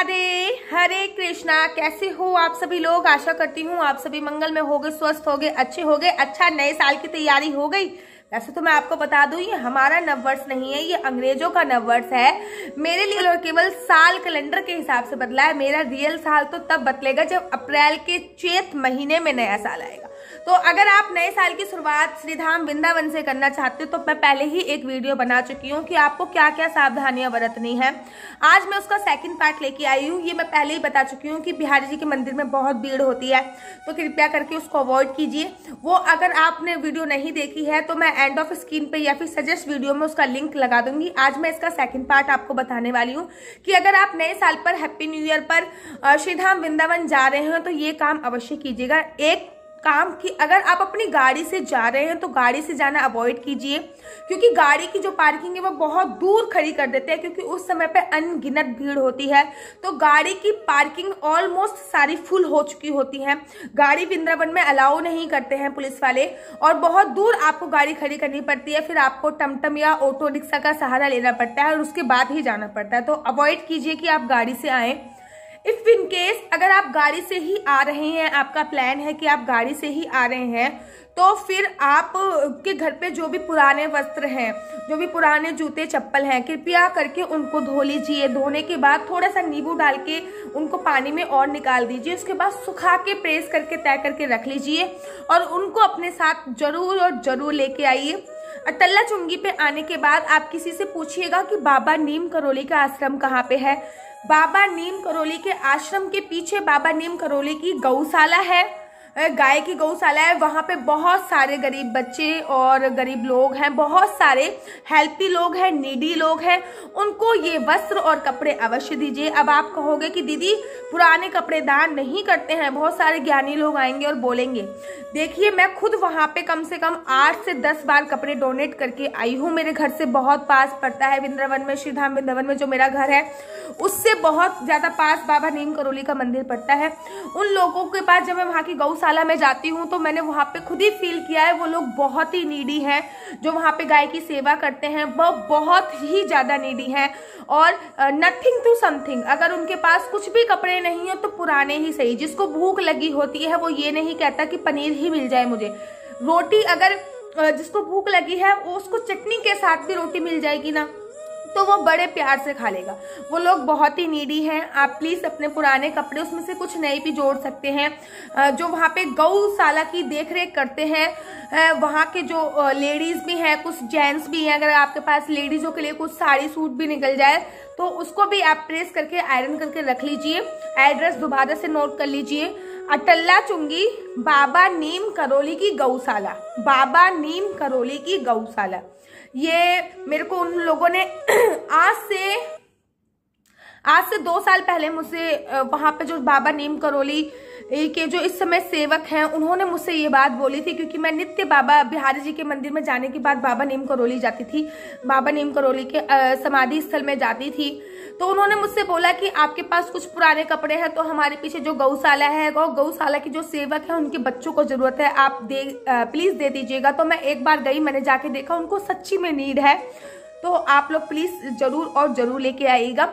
राधे हरे कृष्णा कैसे हो आप सभी लोग आशा करती हूँ आप सभी मंगल में गए स्वस्थ गए अच्छे गए अच्छा नए साल की तैयारी हो गई वैसे तो मैं आपको बता दूं ये हमारा नववर्ष नहीं है ये अंग्रेजों का नववर्ष है मेरे लिए और तो केवल साल कैलेंडर के हिसाब से बदला है मेरा रियल साल तो तब बदलेगा जब अप्रैल के चेत महीने में नया साल आएगा तो अगर आप नए साल की शुरुआत श्रीधाम वृंदावन से करना चाहते हो तो मैं पहले ही एक वीडियो बना चुकी हूँ कि आपको क्या क्या सावधानियां बरतनी है आज मैं उसका सेकंड पार्ट लेके आई हूँ ये मैं पहले ही बता चुकी हूँ कि बिहारी जी के मंदिर में बहुत भीड़ होती है तो कृपया करके उसको अवॉइड कीजिए वो अगर आपने वीडियो नहीं देखी है तो मैं एंड ऑफ स्क्रीन पे या फिर सजेस्ट वीडियो में उसका लिंक लगा दूंगी आज मैं इसका सेकंड पार्ट आपको बताने वाली हूँ कि अगर आप नए साल पर हैप्पी न्यू ईयर पर श्रीधाम वृंदावन जा रहे हो तो ये काम अवश्य कीजिएगा एक काम की अगर आप अपनी गाड़ी से जा रहे हैं तो गाड़ी से जाना अवॉइड कीजिए क्योंकि गाड़ी की जो पार्किंग है वो बहुत दूर खड़ी कर देते हैं क्योंकि उस समय पे अनगिनत भीड़ होती है तो गाड़ी की पार्किंग ऑलमोस्ट सारी फुल हो चुकी होती है गाड़ी वृंदावन में अलाउ नहीं करते हैं पुलिस वाले और बहुत दूर आपको गाड़ी खड़ी करनी पड़ती है फिर आपको टमटम या ऑटो रिक्शा का सहारा लेना पड़ता है और उसके बाद ही जाना पड़ता है तो अवॉइड कीजिए कि आप गाड़ी से आएँ इफ इन केस अगर आप गाड़ी से ही आ रहे हैं आपका प्लान है कि आप गाड़ी से ही आ रहे हैं तो फिर आप के घर पे जो भी पुराने वस्त्र हैं जो भी पुराने जूते चप्पल हैं कृपया करके उनको धो लीजिए धोने के बाद थोड़ा सा नींबू डाल के उनको पानी में और निकाल दीजिए उसके बाद सुखा के प्रेस करके तय करके रख लीजिए और उनको अपने साथ ज़रूर और ज़रूर लेके आइए अटल्ला चुंगी पे आने के बाद आप किसी से पूछिएगा कि बाबा नीम करोली का आश्रम कहाँ पे है बाबा नीम करोली के आश्रम के पीछे बाबा नीम करोली की गौशाला है गाय की गौशाला है वहाँ पे बहुत सारे गरीब बच्चे और गरीब लोग हैं बहुत सारे हेल्पी लोग हैं नीडी लोग हैं उनको ये वस्त्र और कपड़े अवश्य दीजिए अब आप कहोगे कि दीदी पुराने कपड़े दान नहीं करते हैं बहुत सारे ज्ञानी लोग आएंगे और बोलेंगे देखिए मैं खुद वहाँ पे कम से कम आठ से दस बार कपड़े डोनेट करके आई हूँ मेरे घर से बहुत पास पड़ता है वृंदावन में श्रीधाम वृंदावन में जो मेरा घर है उससे बहुत ज़्यादा पास बाबा नीम करोली का मंदिर पड़ता है उन लोगों के पास जब मैं वहाँ की गौ गौशाला में जाती हूँ तो मैंने वहाँ पे खुद ही फील किया है वो लोग बहुत ही नीडी हैं जो वहाँ पे गाय की सेवा करते हैं वह बहुत ही ज़्यादा नीडी हैं और नथिंग टू समथिंग अगर उनके पास कुछ भी कपड़े नहीं हो तो पुराने ही सही जिसको भूख लगी होती है वो ये नहीं कहता कि पनीर ही मिल जाए मुझे रोटी अगर जिसको भूख लगी है उसको चटनी के साथ भी रोटी मिल जाएगी ना तो वो बड़े प्यार से खा लेगा वो लोग बहुत ही नीडी हैं आप प्लीज़ अपने पुराने कपड़े उसमें से कुछ नए भी जोड़ सकते हैं जो वहाँ पे गौशाला की देख रेख करते हैं वहाँ के जो लेडीज़ भी हैं कुछ जेंट्स भी हैं अगर आपके पास लेडीज़ों के लिए कुछ साड़ी सूट भी निकल जाए तो उसको भी आप प्रेस करके आयरन करके रख लीजिए एड्रेस दोबारा से नोट कर लीजिए अटल्ला चुंगी बाबा नीम करोली की गौशाला बाबा नीम करोली की गौशाला ये मेरे को उन लोगों ने आज से आज से दो साल पहले मुझसे वहां पे जो बाबा नीम करोली के जो इस समय सेवक हैं उन्होंने मुझसे ये बात बोली थी क्योंकि मैं नित्य बाबा बिहारी जी के मंदिर में जाने के बाद बाबा नीम करोली जाती थी बाबा नीम करोली के समाधि स्थल में जाती थी तो उन्होंने मुझसे बोला कि आपके पास कुछ पुराने कपड़े हैं तो हमारे पीछे जो गौशाला है और गौशाला की जो सेवक है उनके बच्चों को जरूरत है आप दे प्लीज दे दीजिएगा तो मैं एक बार गई मैंने जाके देखा उनको सच्ची में नीड है तो आप लोग प्लीज जरूर और जरूर लेके आइएगा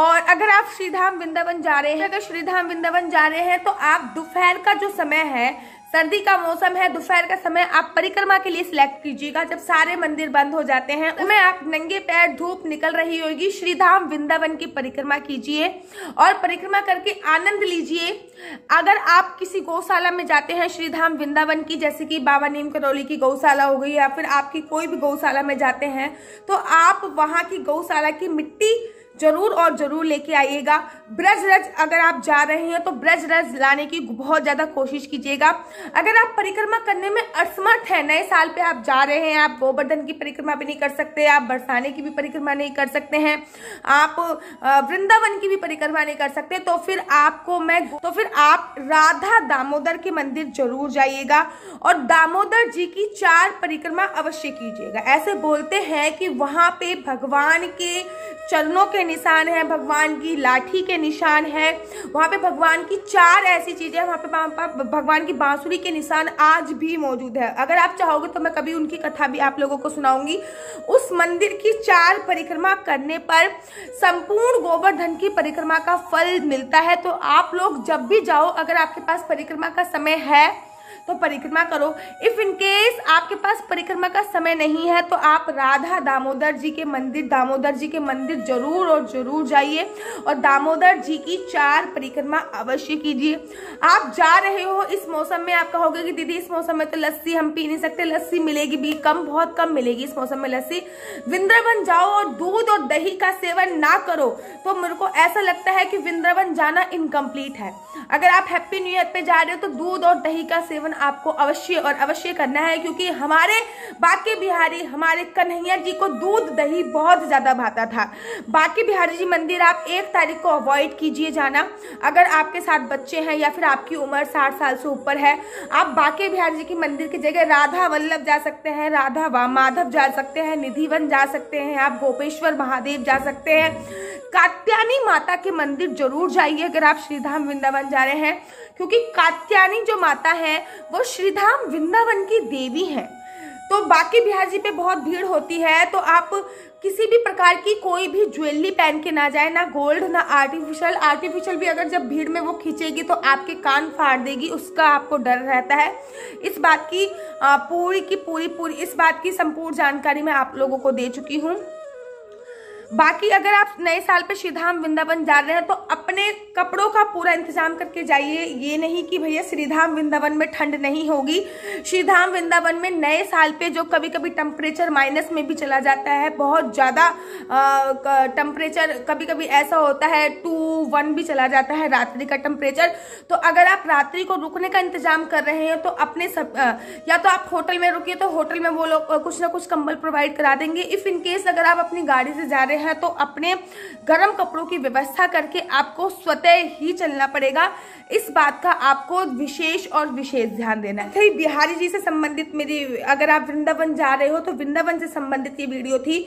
और अगर आप श्रीधाम वृंदावन जा रहे हैं अगर श्रीधाम वृंदावन जा रहे हैं तो आप दोपहर का जो समय है सर्दी का मौसम है दोपहर का समय आप परिक्रमा के लिए सिलेक्ट कीजिएगा जब सारे मंदिर बंद हो जाते हैं उन्हें आप नंगे पैर धूप निकल रही होगी श्रीधाम वृंदावन की परिक्रमा कीजिए और परिक्रमा करके आनंद लीजिए अगर आप किसी गौशाला में जाते हैं श्रीधाम वृंदावन की जैसे कि बाबा नीम करौली की गौशाला हो गई या फिर आपकी कोई भी गौशाला में जाते हैं तो आप वहाँ की गौशाला की मिट्टी जरूर और जरूर लेके आइएगा ब्रज रज अगर आप जा रहे हैं तो ब्रज रज लाने की बहुत ज़्यादा कोशिश कीजिएगा अगर आप परिक्रमा करने में असमर्थ हैं नए साल पे आप जा रहे हैं आप गोवर्धन की परिक्रमा भी नहीं कर सकते आप बरसाने की भी परिक्रमा नहीं कर सकते हैं आप वृंदावन की भी परिक्रमा नहीं कर सकते तो फिर आपको मैं तो फिर आप राधा दामोदर के मंदिर जरूर जाइएगा और दामोदर जी की चार परिक्रमा अवश्य कीजिएगा ऐसे बोलते हैं कि वहां पे भगवान के चरणों के के निशान हैं भगवान की लाठी के निशान हैं वहाँ पे भगवान की चार ऐसी चीज़ें वहाँ पे भगवान की बांसुरी के निशान आज भी मौजूद है अगर आप चाहोगे तो मैं कभी उनकी कथा भी आप लोगों को सुनाऊंगी उस मंदिर की चार परिक्रमा करने पर संपूर्ण गोवर्धन की परिक्रमा का फल मिलता है तो आप लोग जब भी जाओ अगर आपके पास परिक्रमा का समय है तो परिक्रमा करो इफ इन केस आपके पास परिक्रमा का समय नहीं है तो आप राधा दामोदर जी के मंदिर दामोदर जी के मंदिर जरूर और जरूर जाइए और दामोदर जी की चार परिक्रमा अवश्य कीजिए आप जा रहे हो इस मौसम में आप कहोगे कि दीदी इस मौसम में तो लस्सी हम पी नहीं सकते लस्सी मिलेगी भी कम बहुत कम मिलेगी इस मौसम में लस्सी वृंदावन जाओ और दूध और दही का सेवन ना करो तो मेरे को ऐसा लगता है कि वृंदावन जाना इनकम्प्लीट है अगर आप हैप्पी न्यू ईयर पे जा रहे हो तो दूध और दही का सेवन सेवन आपको अवश्य और अवश्य करना है क्योंकि हमारे बाकी बिहारी हमारे कन्हैया जी को दूध दही बहुत ज़्यादा भाता था बाकी बिहारी जी मंदिर आप एक तारीख को अवॉइड कीजिए जाना अगर आपके साथ बच्चे हैं या फिर आपकी उम्र साठ साल से ऊपर है आप बाकी बिहारी जी की मंदिर की जगह राधा वल्लभ जा सकते हैं राधा माधव जा सकते हैं निधिवन जा सकते हैं आप गोपेश्वर महादेव जा सकते हैं कात्यानी माता के मंदिर जरूर जाइए अगर आप श्रीधाम वृंदावन जा रहे हैं क्योंकि कात्यानी जो माता है वो श्रीधाम वृंदावन की देवी है तो बाकी बिहार जी पे बहुत भीड़ होती है तो आप किसी भी प्रकार की कोई भी ज्वेलरी पहन के ना जाए ना गोल्ड ना आर्टिफिशियल आर्टिफिशियल भी अगर जब भीड़ में वो खींचेगी तो आपके कान फाड़ देगी उसका आपको डर रहता है इस बात की पूरी की पूरी पूरी इस बात की संपूर्ण जानकारी मैं आप लोगों को दे चुकी हूँ बाकी अगर आप नए साल पे श्रीधाम वृंदावन जा रहे हैं तो अपने कपड़ों का पूरा इंतजाम करके जाइए ये नहीं कि भैया श्रीधाम वृंदावन में ठंड नहीं होगी श्रीधाम वृंदावन में नए साल पे जो कभी कभी टेम्परेचर माइनस में भी चला जाता है बहुत ज़्यादा टेम्परेचर कभी कभी ऐसा होता है टू वन भी चला जाता है रात्रि का टेम्परेचर तो अगर आप रात्रि को रुकने का इंतजाम कर रहे हैं तो अपने सब आ, या तो आप होटल में रुकिए तो होटल में वो लोग कुछ ना कुछ कंबल प्रोवाइड करा देंगे इफ़ इनकेस अगर आप अपनी गाड़ी से जा रहे हैं हैं तो अपने गर्म कपड़ों की व्यवस्था करके आपको स्वतः ही चलना पड़ेगा इस बात का आपको विशेष और विशेष ध्यान देना है सही अच्छा, बिहारी जी से संबंधित मेरी अगर आप वृंदावन जा रहे हो तो वृंदावन से संबंधित ये वीडियो थी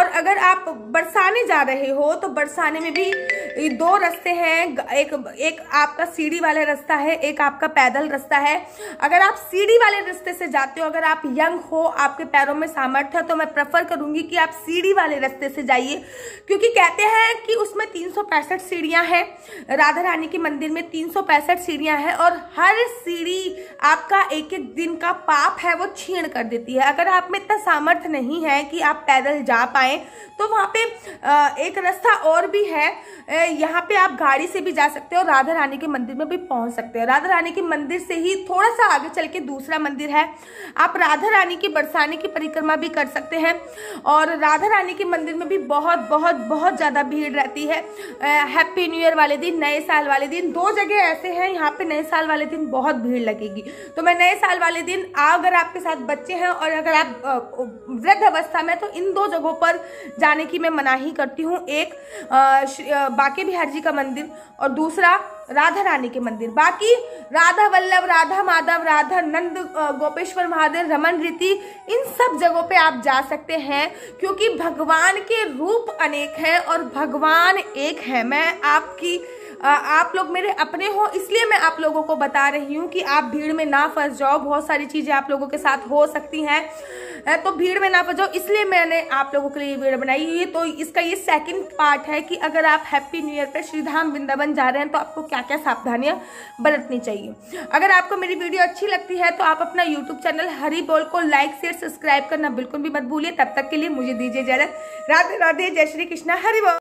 और अगर आप बरसाने जा रहे हो तो बरसाने में भी दो रास्ते हैं एक एक आपका सीढ़ी वाला रास्ता है एक आपका पैदल रास्ता है अगर आप सीढ़ी वाले रास्ते से जाते हो अगर आप यंग हो आपके पैरों में सामर्थ्य तो मैं प्रेफर करूंगी कि आप सीढ़ी वाले रास्ते से जाइए क्योंकि कहते हैं कि उसमें तीन सौ पैंसठ सीढ़ियाँ हैं राधा रानी के मंदिर में तीन सौ पैंसठ सीढ़ियाँ हैं और हर सीढ़ी आपका एक एक दिन का पाप है वो छीण कर देती है अगर आप में इतना सामर्थ्य नहीं है कि आप पैदल जा पाए तो वहाँ पे एक रास्ता और भी है यहाँ पे आप गाड़ी से भी जा सकते हो राधा रानी के मंदिर में भी पहुँच सकते हो राधा रानी के मंदिर से ही थोड़ा सा आगे चल के दूसरा मंदिर है आप राधा रानी की बरसाने की परिक्रमा भी कर सकते हैं और राधा रानी के मंदिर में भी बहुत बहुत बहुत ज़्यादा भीड़ रहती है हैप्पी न्यू ईयर वाले दिन नए साल वाले दिन दो जगह ऐसे हैं यहाँ पे नए साल वाले दिन बहुत भीड़ लगेगी तो मैं नए साल वाले दिन अगर आपके साथ बच्चे हैं और अगर आप वृद्ध अवस्था में तो इन दो जगहों पर जाने की मैं मनाही करती हूँ एक बाके बिहार जी का मंदिर और दूसरा राधा रानी के मंदिर बाकी राधा वल्लभ राधा माधव राधा नंद गोपेश्वर महादेव रमन रीति इन सब जगहों पे आप जा सकते हैं क्योंकि भगवान के रूप अनेक हैं और भगवान एक है मैं आपकी आप लोग मेरे अपने हो इसलिए मैं आप लोगों को बता रही हूँ कि आप भीड़ में ना फंस जाओ बहुत सारी चीज़ें आप लोगों के साथ हो सकती हैं तो भीड़ में ना फंस जाओ इसलिए मैंने आप लोगों के लिए वीडियो बनाई हुई है तो इसका ये सेकंड पार्ट है कि अगर आप हैप्पी न्यू ईयर पर श्रीधाम वृंदावन जा रहे हैं तो आपको क्या क्या सावधानियाँ बरतनी चाहिए अगर आपको मेरी वीडियो अच्छी लगती है तो आप अपना यूट्यूब चैनल हरी बोल को लाइक शेयर सब्सक्राइब करना बिल्कुल भी मत भूलिए तब तक के लिए मुझे दीजिए जय राधे राधे जय श्री कृष्णा बोल